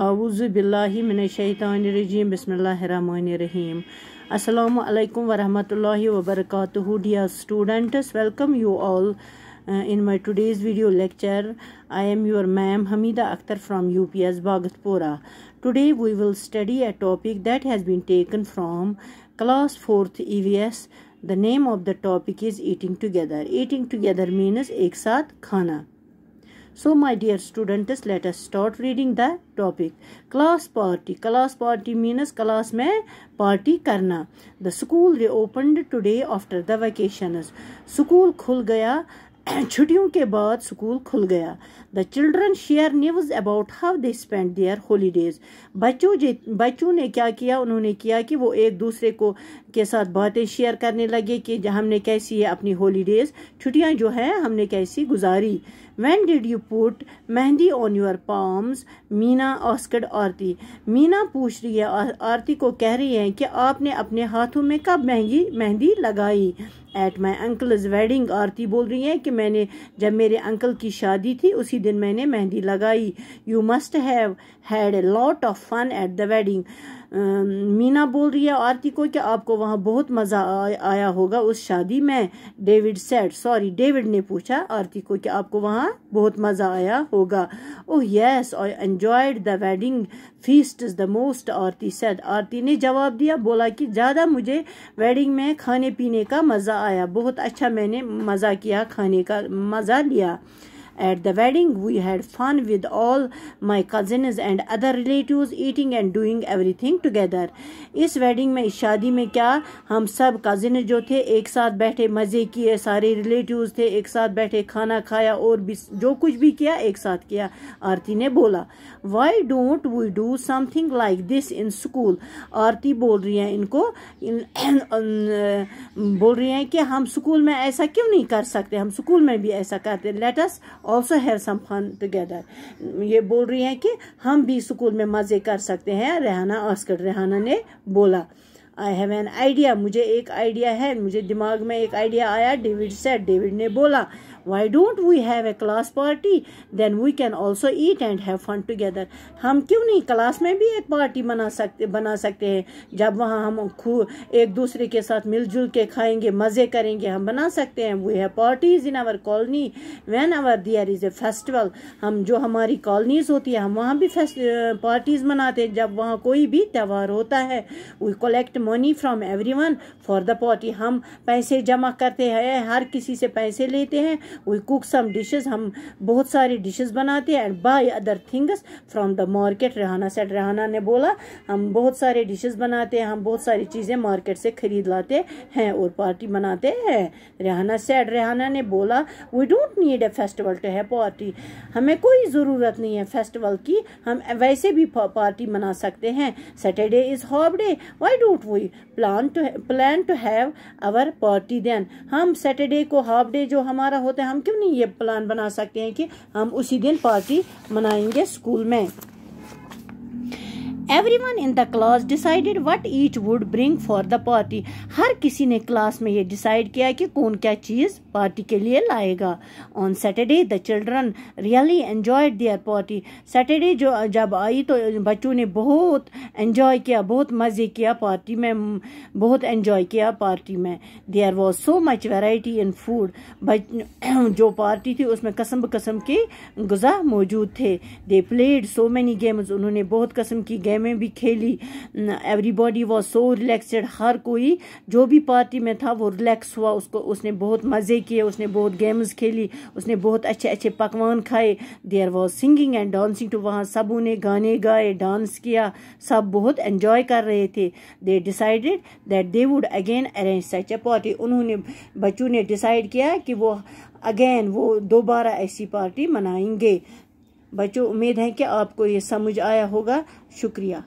आउज़बिल्लिमिनशैतानरजीम बसमीम असलकम वरहमल वबरक dear students, welcome you all uh, in my today's video lecture i am your ma'am hamida akhtar from ups bhagatpura today we will study a topic that has been taken from class 4th evs the name of the topic is eating together eating together means ek saath khana So my dear students, let us start reading the topic. Class party. Class party means class में party करना. The school reopened today after the vacations. School खुल गया छुट्टियों के बाद school खुल गया the children share news about how they spend their holidays बच्चों बच्चों ने क्या किया उन्होंने किया कि वो एक दूसरे को के साथ बातें शेयर करने लगे कि हमने कैसी है अपनी हॉलीडेज़ छुट्टियां जो हैं हमने कैसी गुजारी When did you put mehndi on your palms? Meena ऑस्कड आरती मीना पूछ रही है आरती को कह रही है कि आपने अपने हाथों में कब महंगी मेहंदी लगाई at my uncle's wedding Aarti बोल रही है कि मैंने जब मेरे अंकल की शादी थी उसी दिन मैंने मेहंदी लगाई you must have had a lot of fun at the wedding Meena बोल रही है आरती को कि आपको वहाँ बहुत मज़ा आया होगा उस शादी में डेविड सेट सॉरी डेविड ने पूछा आरती को कि आपको वहाँ हाँ बहुत मज़ा आया होगा oh yes I enjoyed the wedding feast is the most Aarti said Aarti ने जवाब दिया बोला कि ज़्यादा मुझे वेडिंग में खाने पीने का मज़ा आया बहुत अच्छा मैंने मज़ा किया खाने का मज़ा लिया At the wedding, we had fun with all my cousins and other relatives eating and doing everything together. इस वेडिंग में इस शादी में क्या हम सब कजिन जो थे एक साथ बैठे मज़े किए सारे रिलेटिव्स थे एक साथ बैठे खाना खाया और भी जो कुछ भी किया एक साथ किया आरती ने बोला why don't we do something like this in school Aarti बोल रही हैं इनको इन, इन, इन, बोल रही हैं कि हम स्कूल में ऐसा क्यों नहीं कर सकते हम स्कूल में भी ऐसा करते let's also have some fun together ये बोल रही हैं कि हम भी स्कूल में मज़े कर सकते हैं रेहाना ऑस्कर रेहाना ने बोला आई हैव एन आइडिया मुझे एक आइडिया है मुझे दिमाग में एक आइडिया आया डेविड सेट डेविड ने बोला why don't we have a class party then we can also eat and have fun together हम क्यों नहीं क्लास में भी एक पार्टी बना सकते बना सकते हैं जब वहाँ हम खू एक दूसरे के साथ मिलजुल के खाएंगे मज़े करेंगे हम बना सकते हैं we have parties in our colony when our there is a festival हम जो हमारी कॉलोनीज़ होती है हम वहाँ भी पार्टीज़ मनाते हैं जब वहाँ कोई भी त्यौहार होता है we collect money from everyone for the party हम पैसे जमा करते हैं हर किसी से पैसे लेते हैं वी कुक सम डिशेस हम बहुत सारी डिशेस बनाते हैं and buy other things from the market Rehana said Rehana ने बोला हम बहुत सारे डिशेस बनाते हैं हम बहुत सारी चीज़ें मार्केट से खरीद लाते हैं और पार्टी मनाते हैं रेहाना सेट रेहाना ने बोला we don't need a festival to have party हमें कोई ज़रूरत नहीं है फेस्टिवल की हम वैसे भी पार्टी मना सकते हैं Saturday is half day why don't we plan to plan to have our party then हम सैटरडे को हाफ डे जो हमारा होता है हम क्यों नहीं ये प्लान बना सकते हैं कि हम उसी दिन पार्टी मनाएंगे स्कूल में everyone in the class decided what each would bring for the party हर किसी ने क्लास में ये डिसाइड किया कि कौन क्या चीज़ पार्टी के लिए लाएगा on Saturday the children really enjoyed their party Saturday जो जब आई तो बच्चों ने बहुत एंजॉय किया बहुत मज़े किया पार्टी में बहुत एंजॉय किया पार्टी में there was so much variety in food जो पार्टी थी उसमें कसम कसम के गुजा मौजूद थे they played so many games उन्होंने बहुत कस्म की गेम विलय में भी खेली एवरीबॉडी वॉज सो रिलैक्सड हर कोई जो भी पार्टी में था वो रिलैक्स हुआ उसको उसने बहुत मज़े किए उसने बहुत गेम्स खेली उसने बहुत अच्छे अच्छे पकवान खाए there was singing and dancing too वहाँ सब उन्हें गाने गाए डांस किया सब बहुत इन्जॉय कर रहे थे they decided that they would again arrange such a party उन्होंने बच्चों ने डिसाइड किया कि वो अगेन वो दोबारा ऐसी पार्टी मनाएंगे बच्चों उम्मीद है कि आपको ये समझ आया होगा शुक्रिया